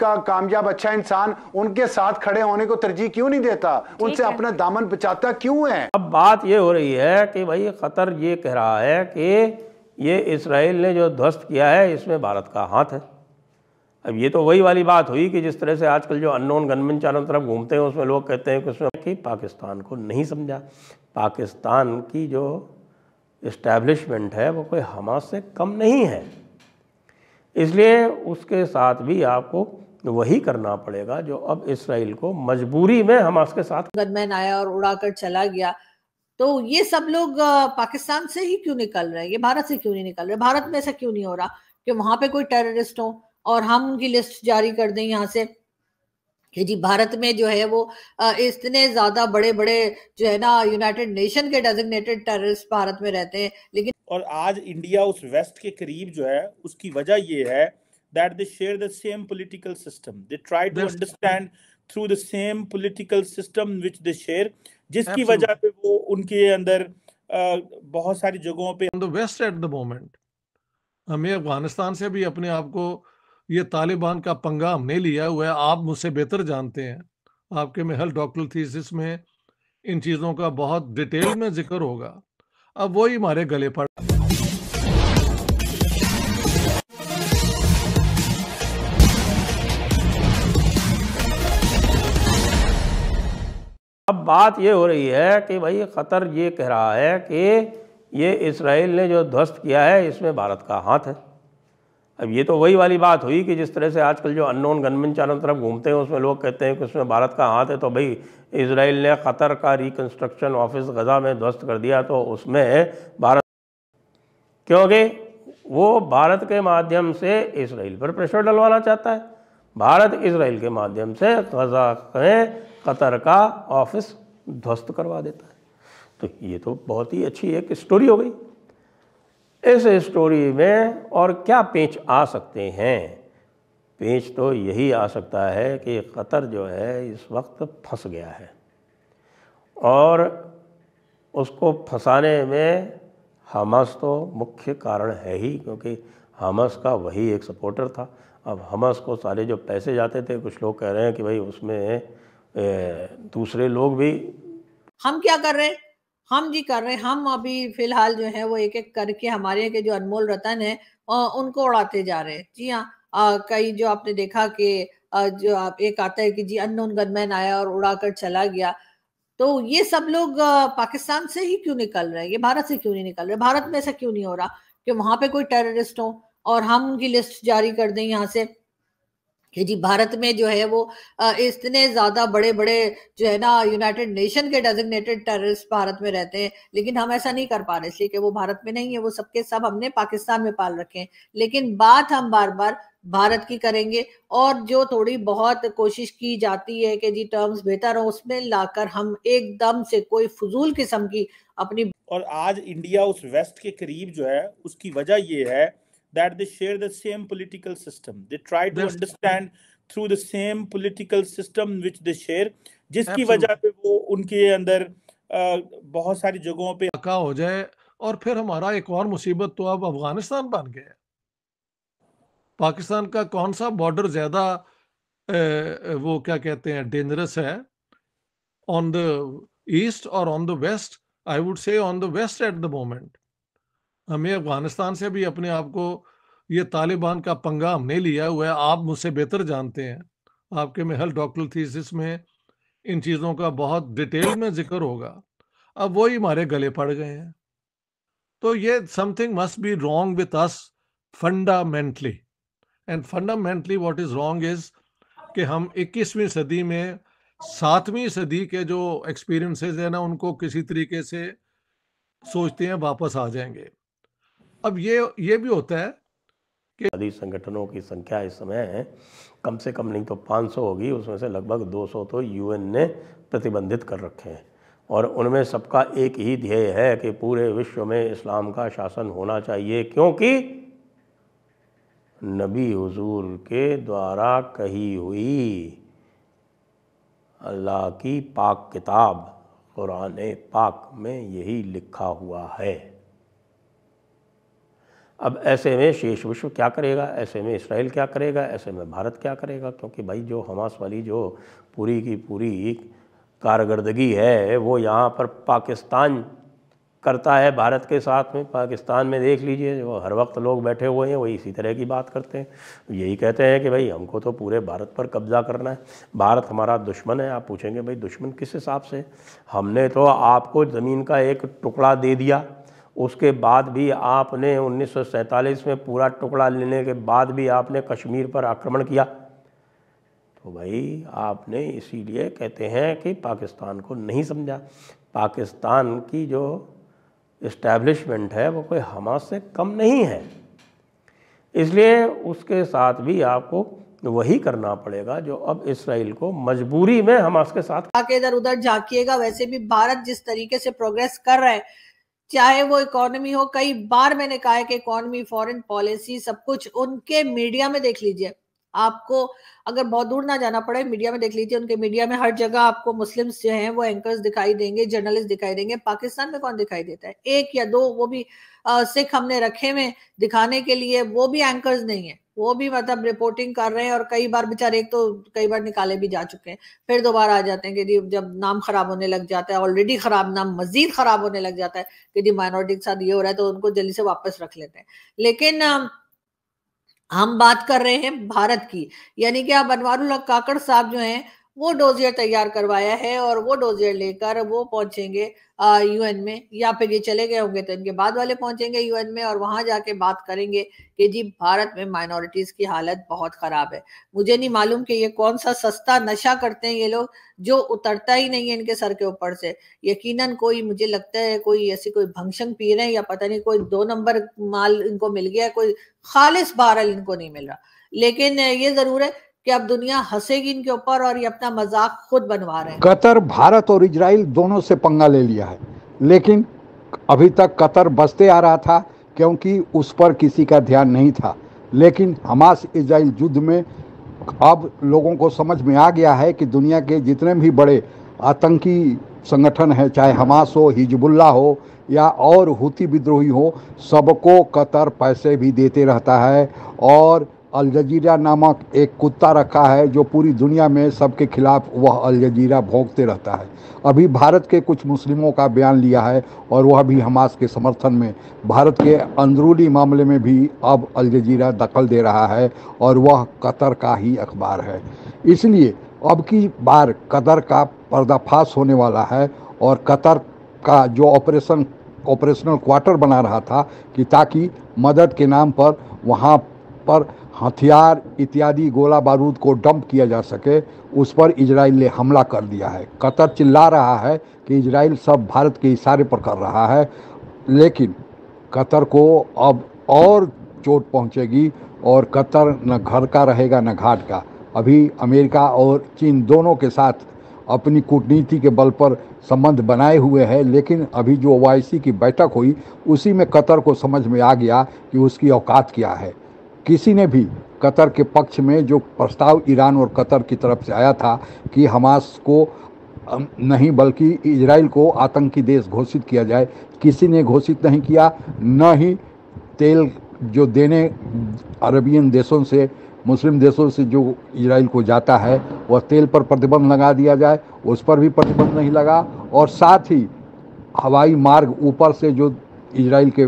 का कामयाब अच्छा इंसान उनके साथ खड़े होने को तरजीह क्यों नहीं देता उनसे अपना दामन बचाता क्यों है अब बात ये हो रही है कि भाई खतर ये कह रहा है कि ये इसराइल ने जो ध्वस्त किया है इसमें भारत का हाथ है अब ये तो वही वाली बात हुई कि जिस तरह से आजकल जो अननोन गनमैन चारों तरफ घूमते हैं उसमें लोग कहते हैं कि उसमें कि पाकिस्तान को नहीं समझा पाकिस्तान की जो इस्टेब्लिशमेंट है वो कोई हमास से कम नहीं है इसलिए उसके साथ भी आपको तो वही करना पड़ेगा जो अब इसराइल को मजबूरी में हमास के साथ गनमैन आया और उड़ाकर चला गया तो ये सब लोग पाकिस्तान से ही क्यों निकल रहे हैं ये भारत से क्यों नहीं निकल रहे भारत में ऐसा क्यों नहीं हो रहा कि वहां पे कोई टेररिस्ट हो और हम उनकी लिस्ट जारी कर दें यहाँ से कि जी भारत में जो है वो इतने ज्यादा बड़े बड़े जो है ना यूनाइटेड नेशन के डेजिग्नेटेड टेररिस्ट भारत में रहते हैं लेकिन और आज इंडिया उस वेस्ट के करीब जो है उसकी वजह ये है that they share the same political system. They try to That's understand through the same political system which they share, जिसकी वजह पे वो उनके अंदर बहुत सारी जगहों पे the west at the moment हमें अफगानिस्तान से भी अपने आप को ये तालिबान का पंगा हमने लिया हुआ है आप मुझसे बेहतर जानते हैं आपके महल डॉक्टर थीसिस में इन चीज़ों का बहुत डिटेल में जिक्र होगा अब वही हमारे गले पड़ा बात ये हो रही है कि भाई ख़तर ये कह रहा है कि ये इसराइल ने जो ध्वस्त किया है इसमें भारत का हाथ है अब ये तो वही वाली बात हुई कि जिस तरह से आजकल जो अननोन गनमैन चारों तरफ घूमते हैं उसमें लोग कहते हैं कि उसमें भारत का हाथ है तो भाई इसराइल ने ख़तर का रिकन्स्ट्रक्शन ऑफिस गज़ा में ध्वस्त कर दिया तो उसमें भारत क्योंकि वो भारत के माध्यम से इसराइल पर प्रेशर डलवाना चाहता है भारत इसराइल के माध्यम से गज़ा में कतर का ऑफिस ध्वस्त करवा देता है तो ये तो बहुत ही अच्छी एक स्टोरी हो गई इस स्टोरी में और क्या पेच आ सकते हैं पेच तो यही आ सकता है कि क़तर जो है इस वक्त फंस गया है और उसको फंसाने में हमस तो मुख्य कारण है ही क्योंकि हमस का वही एक सपोर्टर था अब हमस को सारे जो पैसे जाते थे कुछ लोग कह रहे हैं कि भाई उसमें दूसरे लोग भी हम क्या कर रहे हैं हम जी कर रहे हैं हम अभी फिलहाल जो है वो एक एक करके हमारे के जो अनमोल रतन है उनको उड़ाते जा रहे हैं जी हाँ कई जो आपने देखा कि जो आप एक आता है कि जी अनोन गनमैन आया और उड़ाकर चला गया तो ये सब लोग पाकिस्तान से ही क्यों निकल रहे हैं ये भारत से क्यों नहीं निकल रहे भारत में ऐसा क्यों नहीं हो रहा कि वहां पे कोई टेररिस्ट हो और हम उनकी लिस्ट जारी कर दें यहाँ से कि जी भारत में जो है वो इतने ज्यादा बड़े बड़े जो है ना यूनाइटेड नेशन के डेजिग्नेटेड टेररिस्ट भारत में रहते हैं लेकिन हम ऐसा नहीं कर पा रहे इसलिए कि वो भारत में नहीं है वो सबके सब हमने पाकिस्तान में पाल रखे हैं लेकिन बात हम बार बार भारत की करेंगे और जो थोड़ी बहुत कोशिश की जाती है कि जी टर्म्स बेहतर हो उसमें लाकर हम एकदम से कोई फजूल किस्म की अपनी और आज इंडिया उस वेस्ट के करीब जो है उसकी वजह ये है that they share the same political system. They try to That's understand through the same political system which they share, जिसकी वजह पे वो उनके अंदर बहुत सारी जगहों पे हका हो जाए और फिर हमारा एक और मुसीबत तो अब अफगानिस्तान बन गया पाकिस्तान का कौन सा बॉर्डर ज्यादा वो क्या कहते हैं डेंजरस है ऑन द ईस्ट और on the west I would say on the west at the moment हमें अफगानिस्तान से भी अपने आप को ये तालिबान का पंगा हमने लिया हुआ है आप मुझसे बेहतर जानते हैं आपके महल डॉक्टर थीसिस में इन चीज़ों का बहुत डिटेल में जिक्र होगा अब वही हमारे गले पड़ गए हैं तो ये something must be wrong with us fundamentally and fundamentally what is wrong is कि हम 21वीं सदी में सातवीं सदी के जो एक्सपीरियंसेस है ना उनको किसी तरीके से सोचते हैं वापस आ जाएंगे अब ये ये भी होता है कि आदि संगठनों की संख्या इस समय कम से कम नहीं तो 500 होगी उसमें से लगभग 200 तो यूएन ने प्रतिबंधित कर रखे हैं और उनमें सबका एक ही ध्येय है कि पूरे विश्व में इस्लाम का शासन होना चाहिए क्योंकि नबी हुजूर के द्वारा कही हुई अल्लाह की पाक किताब कुरान पाक में यही लिखा हुआ है अब ऐसे में शेष विश्व क्या करेगा ऐसे में इसराइल क्या करेगा ऐसे में भारत क्या करेगा क्योंकि भाई जो हमास वाली जो पूरी की पूरी कारकर्दगी है वो यहाँ पर पाकिस्तान करता है भारत के साथ में पाकिस्तान में देख लीजिए वो हर वक्त लोग बैठे हुए हैं वही इसी तरह की बात करते हैं यही कहते हैं कि भाई हमको तो पूरे भारत पर कब्जा करना है भारत हमारा दुश्मन है आप पूछेंगे भाई दुश्मन किस हिसाब से हमने तो आपको ज़मीन का एक टुकड़ा दे दिया उसके बाद भी आपने 1947 में पूरा टुकड़ा लेने के बाद भी आपने कश्मीर पर आक्रमण किया तो भाई आपने इसीलिए कहते हैं कि पाकिस्तान को नहीं समझा पाकिस्तान की जो इस्टेब्लिशमेंट है वो कोई हमास से कम नहीं है इसलिए उसके साथ भी आपको वही करना पड़ेगा जो अब इसराइल को मजबूरी में हमास के साथ इधर उधर झाकिएगा वैसे भी भारत जिस तरीके से प्रोग्रेस कर रहे हैं चाहे वो इकोनॉमी हो कई बार मैंने कहा है कि इकोनॉमी फॉरेन पॉलिसी सब कुछ उनके मीडिया में देख लीजिए आपको अगर बहुत दूर ना जाना पड़े मीडिया में देख लीजिए उनके मीडिया में हर जगह आपको मुस्लिम्स जो हैं वो एंकर्स दिखाई देंगे जर्नलिस्ट दिखाई देंगे पाकिस्तान में कौन दिखाई देता है एक या दो वो भी सिख हमने रखे में दिखाने के लिए वो भी एंकर्स नहीं है वो भी मतलब रिपोर्टिंग कर रहे हैं और कई बार बेचारे एक तो कई बार निकाले भी जा चुके हैं फिर दोबारा आ जाते हैं कि जब नाम खराब होने लग जाता है ऑलरेडी खराब नाम मजीद खराब होने लग जाता है कि जी माइनॉरिटी के साथ ये हो रहा है तो उनको जल्दी से वापस रख लेते हैं लेकिन हम बात कर रहे हैं भारत की यानी कि आप अनवारुल काकड़ साहब जो हैं वो डोजियर तैयार करवाया है और वो डोजियर लेकर वो पहुंचेंगे यूएन में या फिर ये चले गए होंगे तो इनके बाद वाले पहुंचेंगे यूएन में और वहां जाके बात करेंगे कि जी भारत में माइनॉरिटीज की हालत बहुत खराब है मुझे नहीं मालूम कि ये कौन सा सस्ता नशा करते हैं ये लोग जो उतरता ही नहीं है इनके सर के ऊपर से यकीनन कोई मुझे लगता है कोई ऐसी कोई भंगशंग पी रहे हैं या पता नहीं कोई दो नंबर माल इनको मिल गया कोई खालिश बहरल इनको नहीं मिल रहा लेकिन ये जरूर है कि अब दुनिया हंसेगी इनके ऊपर और ये अपना मजाक खुद बनवा रहे हैं कतर भारत और इजराइल दोनों से पंगा ले लिया है लेकिन अभी तक कतर बचते आ रहा था क्योंकि उस पर किसी का ध्यान नहीं था लेकिन हमास इजराइल युद्ध में अब लोगों को समझ में आ गया है कि दुनिया के जितने भी बड़े आतंकी संगठन हैं चाहे हमास हो हिजबुल्ला हो या और हूती विद्रोही हो सबको कतर पैसे भी देते रहता है और अल जजीरा नामक एक कुत्ता रखा है जो पूरी दुनिया में सबके खिलाफ वह अल जजीरा भोंगते रहता है अभी भारत के कुछ मुस्लिमों का बयान लिया है और वह भी हमास के समर्थन में भारत के अंदरूनी मामले में भी अब अल जजीरा दखल दे रहा है और वह कतर का ही अखबार है इसलिए अब की बार कतर का पर्दाफाश होने वाला है और कतर का जो ऑपरेशन ऑपरेशनल क्वार्टर बना रहा था कि ताकि मदद के नाम पर वहाँ पर हथियार इत्यादि गोला बारूद को डंप किया जा सके उस पर इजराइल ने हमला कर दिया है कतर चिल्ला रहा है कि इजराइल सब भारत के इशारे पर कर रहा है लेकिन कतर को अब और चोट पहुंचेगी और कतर न घर का रहेगा न घाट का अभी अमेरिका और चीन दोनों के साथ अपनी कूटनीति के बल पर संबंध बनाए हुए हैं लेकिन अभी जो ओ की बैठक हुई उसी में कतर को समझ में आ गया कि उसकी औकात क्या है किसी ने भी कतर के पक्ष में जो प्रस्ताव ईरान और कतर की तरफ से आया था कि हमास को नहीं बल्कि इसराइल को आतंकी देश घोषित किया जाए किसी ने घोषित नहीं किया न ही तेल जो देने अरबियन देशों से मुस्लिम देशों से जो इजराइल को जाता है वह तेल पर प्रतिबंध लगा दिया जाए उस पर भी प्रतिबंध नहीं लगा और साथ ही हवाई मार्ग ऊपर से जो इसराइल के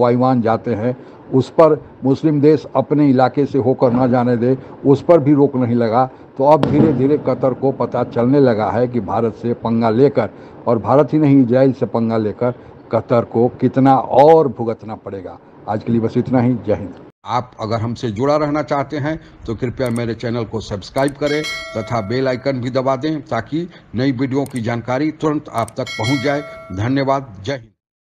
वाइवान जाते हैं उस पर मुस्लिम देश अपने इलाके से होकर ना जाने दे उस पर भी रोक नहीं लगा तो अब धीरे धीरे कतर को पता चलने लगा है कि भारत से पंगा लेकर और भारत ही नहीं इजराइल से पंगा लेकर कतर को कितना और भुगतना पड़ेगा आज के लिए बस इतना ही जय हिंद आप अगर हमसे जुड़ा रहना चाहते हैं तो कृपया मेरे चैनल को सब्सक्राइब करें तथा बेल आइकन भी दबा दें ताकि नई वीडियो की जानकारी तुरंत आप तक पहुंच जाए धन्यवाद जय हिंद